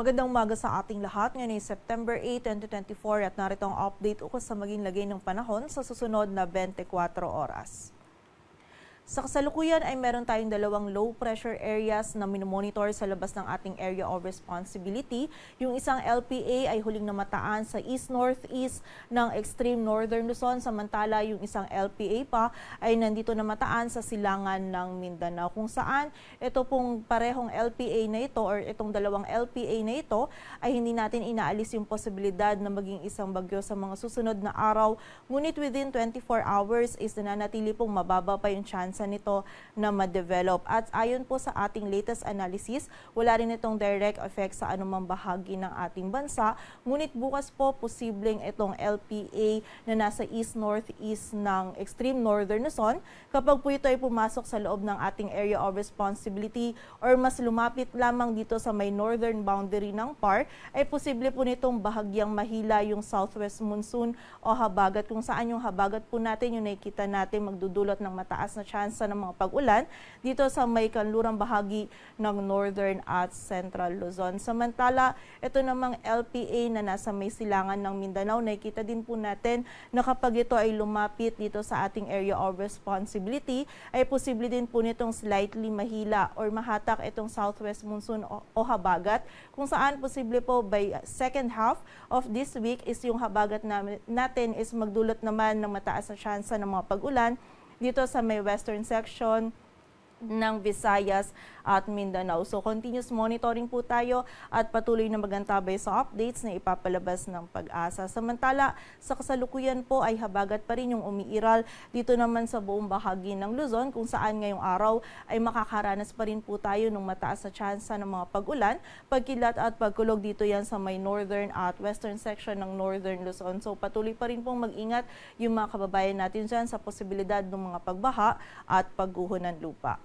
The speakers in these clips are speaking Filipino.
Magandang umaga sa ating lahat. Ngayon ay September 8, 2024 at narito ang update ukos sa maging lagay ng panahon sa susunod na 24 oras. Sa kasalukuyan ay meron tayong dalawang low pressure areas na minomonitor sa labas ng ating area of responsibility. Yung isang LPA ay huling namataan sa east-northeast ng extreme northern Luzon, samantala yung isang LPA pa ay nandito namataan sa silangan ng Mindanao kung saan ito pong parehong LPA na ito or itong dalawang LPA na ito ay hindi natin inaalis yung posibilidad na maging isang bagyo sa mga susunod na araw. Ngunit within 24 hours is nananatili pong mababa pa yung chance chance nito na ma-develop. At ayon po sa ating latest analysis, wala rin itong direct effect sa anumang bahagi ng ating bansa. Ngunit bukas po, posibleng itong LPA na nasa east-northeast ng extreme northern Luzon, kapag po ito ay pumasok sa loob ng ating area of responsibility or mas lumapit lamang dito sa may northern boundary ng PAR, ay posible po nitong bahagyang mahila yung southwest monsoon o habagat kung saan yung habagat po natin yung nakikita natin magdudulot ng mataas na chance pagkakansa ng mga pag-ulan dito sa may kanlurang bahagi ng Northern at Central Luzon. Samantala, ito namang LPA na nasa may silangan ng Mindanao, nakikita din po natin na kapag ito ay lumapit dito sa ating area of responsibility, ay posible din po nitong slightly mahila or mahatak itong southwest monsoon o, habagat kung saan posible po by second half of this week is yung habagat natin is magdulot naman ng mataas na syansa ng mga pag-ulan dito sa may western section, ng Visayas at Mindanao. So continuous monitoring po tayo at patuloy na magantabay sa updates na ipapalabas ng pag-asa. Samantala, sa kasalukuyan po ay habagat pa rin yung umiiral dito naman sa buong bahagi ng Luzon kung saan ngayong araw ay makakaranas pa rin po tayo ng mataas na tsansa ng mga pag-ulan, pagkilat at pagkulog dito yan sa may northern at western section ng northern Luzon. So patuloy pa rin pong mag-ingat yung mga kababayan natin dyan sa posibilidad ng mga pagbaha at pagguho ng lupa.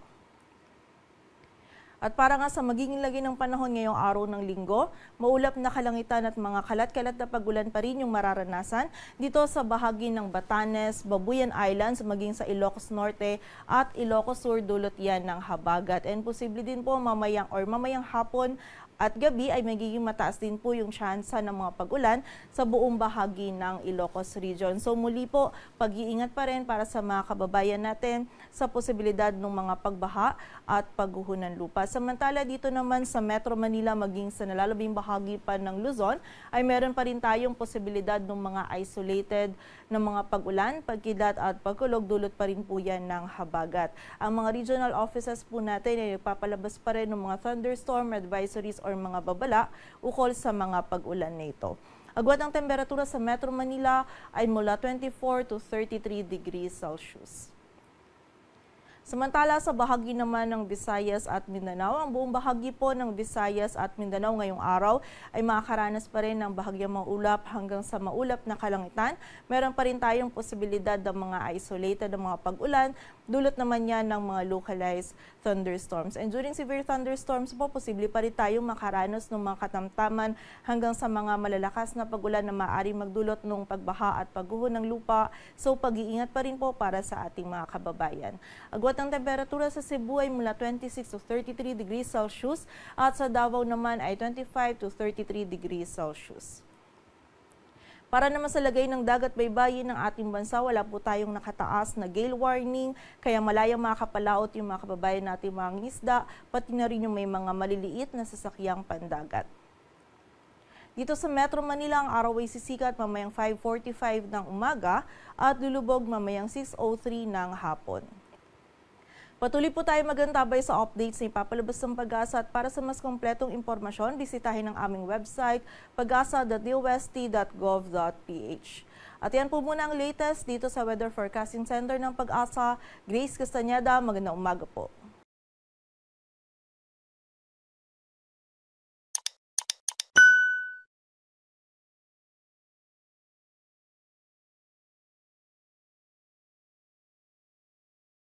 At para nga sa magiging lagi ng panahon ngayong araw ng linggo, maulap na kalangitan at mga kalat-kalat na pagulan pa rin yung mararanasan dito sa bahagi ng Batanes, Babuyan Islands, maging sa Ilocos Norte at Ilocos Sur dulot yan ng habagat. And posible din po mamayang or mamayang hapon at gabi ay magiging mataas din po yung tsansa ng mga pag-ulan sa buong bahagi ng Ilocos Region. So muli po, pag-iingat pa rin para sa mga kababayan natin sa posibilidad ng mga pagbaha at pagguhunan lupa. Samantala dito naman sa Metro Manila maging sa nalalabing bahagi pa ng Luzon ay meron pa rin tayong posibilidad ng mga isolated ng mga pag-ulan, pagkilat at pagkulog dulot pa rin po yan ng habagat. Ang mga regional offices po natin ay nagpapalabas pa rin ng mga thunderstorm advisories or mga babala ukol sa mga pag-ulan nito. Agwat ang temperatura sa Metro Manila ay mula 24 to 33 degrees Celsius. Samantala sa bahagi naman ng Visayas at Mindanao, ang buong bahagi po ng Visayas at Mindanao ngayong araw ay makakaranas pa rin ng bahagyang maulap hanggang sa maulap na kalangitan. Meron pa rin tayong posibilidad ng mga isolated ng mga pag-ulan, dulot naman yan ng mga localized thunderstorms. And during severe thunderstorms po, posible pa rin tayong makaranas ng mga katamtaman hanggang sa mga malalakas na pag-ulan na maaaring magdulot ng pagbaha at pagguho ng lupa. So pag-iingat pa rin po para sa ating mga kababayan. Agwat at ang temperatura sa Cebu ay mula 26 to 33 degrees Celsius at sa Davao naman ay 25 to 33 degrees Celsius. Para naman sa lagay ng dagat baybayin ng ating bansa, wala po tayong nakataas na gale warning, kaya malayang makakapalaot yung mga kababayan natin mga ngisda, pati na rin yung may mga maliliit na sasakyang pandagat. Dito sa Metro Manila, ang araw ay sisikat mamayang 5.45 ng umaga at lulubog mamayang 6.03 ng hapon. Patuloy po tayo magantabay sa updates ni Papalabas ng Pag-asa at para sa mas kompletong impormasyon, bisitahin ang aming website pagasa.dost.gov.ph. At yan po muna ang latest dito sa Weather Forecasting Center ng Pag-asa. Grace Castaneda, magandang umaga po.